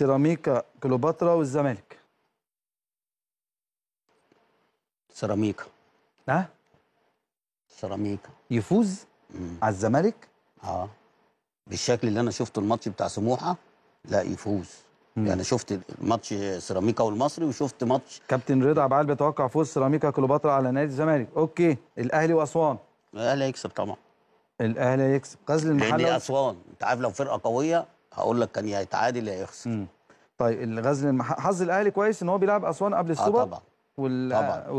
سيراميكا كليوباترا والزمالك سيراميكا ها سيراميكا يفوز مم. على الزمالك اه بالشكل اللي انا شفته الماتش بتاع سموحه لا يفوز مم. يعني شفت ماتش سيراميكا والمصري وشفت ماتش كابتن رضا عبعال بيتوقع فوز سيراميكا كليوباترا على نادي الزمالك اوكي الاهلي واسوان الاهلي هيكسب طبعا الاهلي هيكسب غزل المحله لان اسوان انت عارف لو فرقه قويه هقول لك كان يا يتعادل يا يخسر طيب الغزل المح... حظ الاهلي كويس ان هو بيلعب اسوان قبل آه، السوبر اه طبعا وال... طبعا